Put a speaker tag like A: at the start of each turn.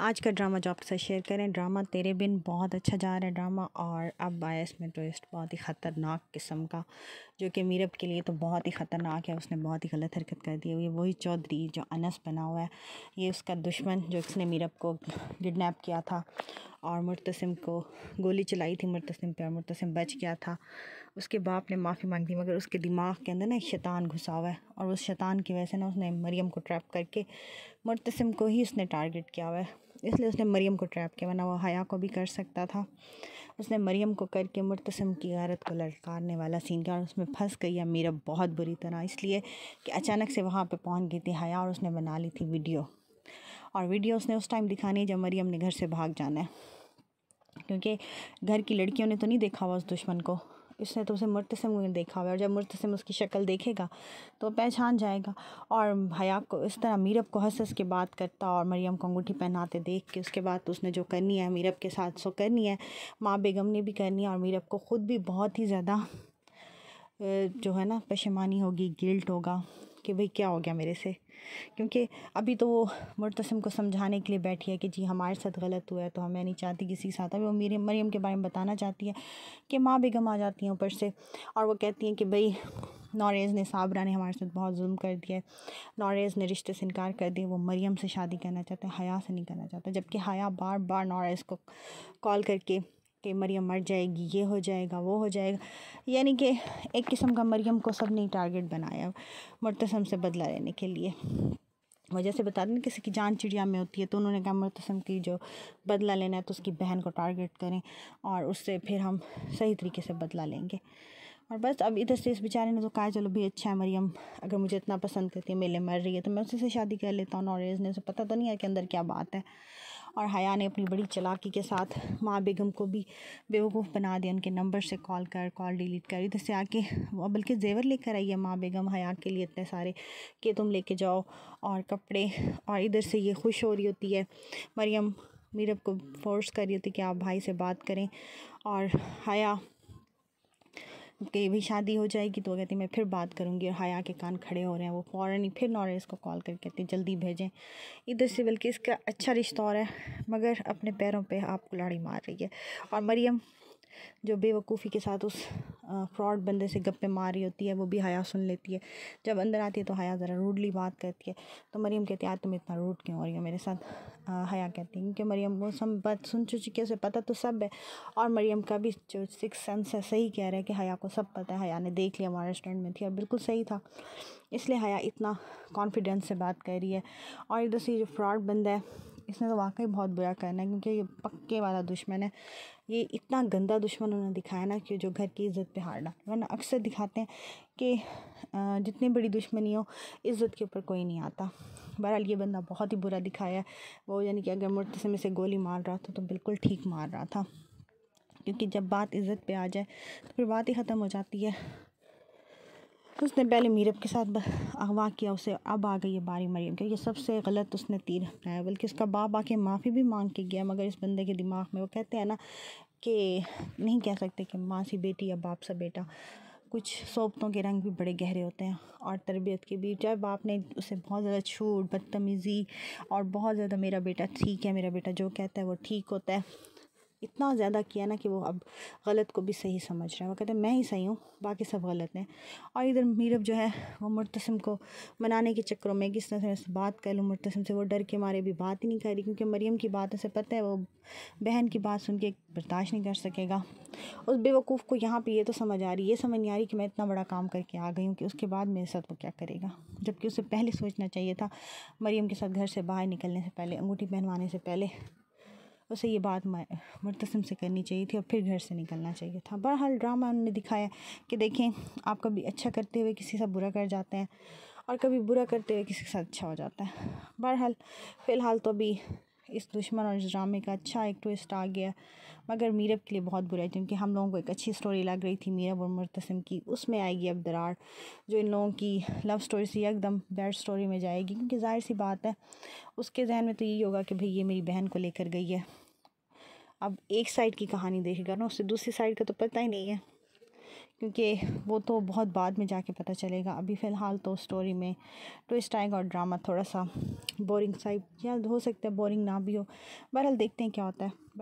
A: आज का ड्रामा जो आपके साथ शेयर करें ड्रामा तेरे बिन बहुत अच्छा जा रहा है ड्रामा और अब आया इसमें ट्विस्ट तो बहुत ही ख़तरनाक किस्म का जो कि मीरब के लिए तो बहुत ही ख़तरनाक है उसने बहुत ही गलत हरकत कर दी है ये वही चौधरी जो अनस बना हुआ है ये उसका दुश्मन जो इसने मीरब को किडनेप किया था और मुतसम को गोली चलाई थी मुतसम पे और बच गया था उसके बाप ने माफ़ी मांगी मगर उसके दिमाग के अंदर ना एक शैतान घुसा हुआ है और उस शैतान की वजह से ना उसने मरियम को ट्रैप करके मुतसम को ही उसने टारगेट किया हुआ है इसलिए उसने मरियम को ट्रैप किया वरना वो हया को भी कर सकता था उसने मरियम को करके मुतसम की गारत को ललकारने वाला सीन किया और उसमें फंस गई अमीरा बहुत बुरी तरह इसलिए कि अचानक से वहाँ पर पहुँच गई थी हया और उसने बना ली थी वीडियो और वीडियो उसने उस टाइम दिखानी है जब मरियम ने घर से भाग जाना है क्योंकि घर की लड़कियों ने तो नहीं देखा हुआ उस दुश्मन को इसने तो उसे से मुझे देखा हुआ है और जब से उसकी शक्ल देखेगा तो पहचान जाएगा और भया को इस तरह मीरब को हंस हंस के बात करता और मरियम को अंगूठी पहनाते देख के उसके बाद उसने जो करनी है मीरब के साथ सो करनी है माँ बेगम ने भी करनी है और मीरब को ख़ुद भी बहुत ही ज़्यादा जो है ना पेशेमानी होगी गिल्ट होगा कि भाई क्या हो गया मेरे से क्योंकि अभी तो वो मुतसम को समझाने के लिए बैठी है कि जी हमारे साथ गलत हुआ है तो हमें नहीं चाहती किसी के साथ अभी वो मेरे मरीम के बारे में बताना चाहती है कि माँ बेगम आ जाती हैं ऊपर से और वो कहती हैं कि भाई नॉरेज़ ने साबरा ने हमारे साथ बहुत जुल्म कर दिया है नॉरेज़ ने रिश्ते से इनकार कर दिया वो मरीम से शादी करना चाहते हैं हया से नहीं करना चाहता जबकि हया बार बार नॉरेज़ को कॉल करके कि मरियम मर जाएगी ये हो जाएगा वो हो जाएगा यानी कि एक किस्म का मरियम को सब ने टारगेट बनाया मुतसम से बदला लेने के लिए वजह से बता दें किसी की जान चिड़िया में होती है तो उन्होंने कहा मुतसम की जो बदला लेना है तो उसकी बहन को टारगेट करें और उससे फिर हम सही तरीके से बदला लेंगे और बस अब इधर से इस बेचारे ने तो कहा चलो भी अच्छा है मरियम अगर मुझे इतना पसंद करती है मेले मर रही है तो मैं उसी से शादी कर लेता हूँ नॉरेज ने उसे पता तो नहीं है कि अंदर क्या बात है और हया ने अपनी बड़ी चलाकी के साथ माँ बेगम को भी बेवकूफ़ बना दिया उनके नंबर से कॉल कर कॉल डिलीट कर इधर से आके बल्कि जेवर लेकर आई है माँ बेगम हया के लिए इतने सारे कि तुम लेके जाओ और कपड़े और इधर से ये खुश हो रही होती है मरियम मीरब को फोर्स कर रही होती कि आप भाई से बात करें और हया कि भी शादी हो जाएगी तो वो कहती मैं फिर बात करूँगी और हया के कान खड़े हो रहे हैं वो फ़ौरन ही फिर नॉरेस को कॉल करके कहती जल्दी भेजें इधर से बल्कि इसका अच्छा रिश्ता और है मगर अपने पैरों पे आप कुल्हाड़ी मार रही है और मरियम जो बेवकूफ़ी के साथ उस फ्रॉड बंदे से गप्पे मार रही होती है वो भी हया सुन लेती है जब अंदर आती है तो हया ज़रा रूडली बात करती है तो मरीम कहती है यार तुम इतना रूड क्यों हो रही हो मेरे साथ हया कहती है क्योंकि मरीम वो सब बात सुन चुकी है उसे पता तो सब है और मरीम का भी जो सिक्स सेंस है सही कह रहा है कि हया को सब पता है हया ने देख लिया हमारे रेस्टोरेंट में थी और बिल्कुल सही था इसलिए हया इतना कॉन्फिडेंस से बात कर रही है और इधर से जो फ्रॉड बंदा है इसने तो वाकई बहुत बुरा करना है क्योंकि ये पक्के वाला दुश्मन है ये इतना गंदा दुश्मन उन्होंने दिखाया ना कि जो घर की इज़्ज़त पे हार डाल वरना अक्सर दिखाते हैं कि जितनी बड़ी दुश्मनी हो इज़्ज़त के ऊपर कोई नहीं आता बहरहाल ये बंदा बहुत ही बुरा दिखाया है वो यानी कि अगर समय से गोली मार रहा था तो बिल्कुल ठीक मार रहा था क्योंकि जब बात इज़्ज़त पे आ जाए तो फिर बात ही ख़त्म हो जाती है तो उसने पहले मीरब के साथ अगवा किया उसे अब आ गई है बारी मरीम के ये सबसे गलत उसने तीर अपनाया बल्कि उसका बाप आके माफ़ी भी मांग के गया मगर इस बंदे के दिमाग में वो कहते हैं ना कि नहीं कह सकते कि माँ सी बेटी या बाप सा बेटा कुछ सोबतों के रंग भी बड़े गहरे होते हैं और तरबियत के भी जब बाप ने उसे बहुत ज़्यादा छूट बदतमीज़ी और बहुत ज़्यादा मेरा बेटा ठीक है मेरा बेटा जो कहता है वो ठीक होता है इतना ज़्यादा किया ना कि वो अब गलत को भी सही समझ रहा है वो कहते हैं मैं ही सही हूँ बाकी सब गलत हैं और इधर मीरब जो है वो मुर्तसम को मनाने के चक्करों में किस तरह से बात कर लूँ मुर्तसम से वो डर के मारे भी बात ही नहीं कर रही क्योंकि मरीम की बातों से पता है वो बहन की बात सुन के बर्दाश्त नहीं कर सकेगा उस बेवकूफ़ को यहाँ पर ये तो समझ आ रही ये समझ नहीं आ रही कि मैं इतना बड़ा काम करके आ गई हूँ कि उसके बाद मेरे साथ वो क्या करेगा जबकि उसे पहले सोचना चाहिए था मरीम के साथ घर से बाहर निकलने से पहले अंगूठी पहनवाने से पहले उसे ये बात मुतसम से करनी चाहिए थी और फिर घर से निकलना चाहिए था बहरहाल ड्रामा उन्होंने दिखाया कि देखें आप कभी अच्छा करते हुए किसी से बुरा कर जाते हैं और कभी बुरा करते हुए किसी के साथ अच्छा हो जाता है बहरहाल फ़िलहाल तो अभी इस दुश्मन और इस ड्रामे का अच्छा एक ट्विस्ट आ गया मगर मीरब के लिए बहुत बुरा है क्योंकि हम लोगों को एक अच्छी स्टोरी लग रही थी मीरब और मुतसम की उसमें आएगी अब दरार जो इन लोगों की लव स्टोरी से एकदम बैड स्टोरी में जाएगी क्योंकि जाहिर सी बात है उसके जहन में तो यही होगा कि भाई ये मेरी बहन को लेकर गई है अब एक साइड की कहानी देखेगा ना उससे दूसरी साइड का तो पता ही नहीं है क्योंकि वो तो बहुत बाद में जाके पता चलेगा अभी फ़िलहाल तो स्टोरी में ट्विस्ट आएगा और ड्रामा थोड़ा सा बोरिंग साइड या हो सकता है बोरिंग ना भी हो बहरहाल देखते हैं क्या होता है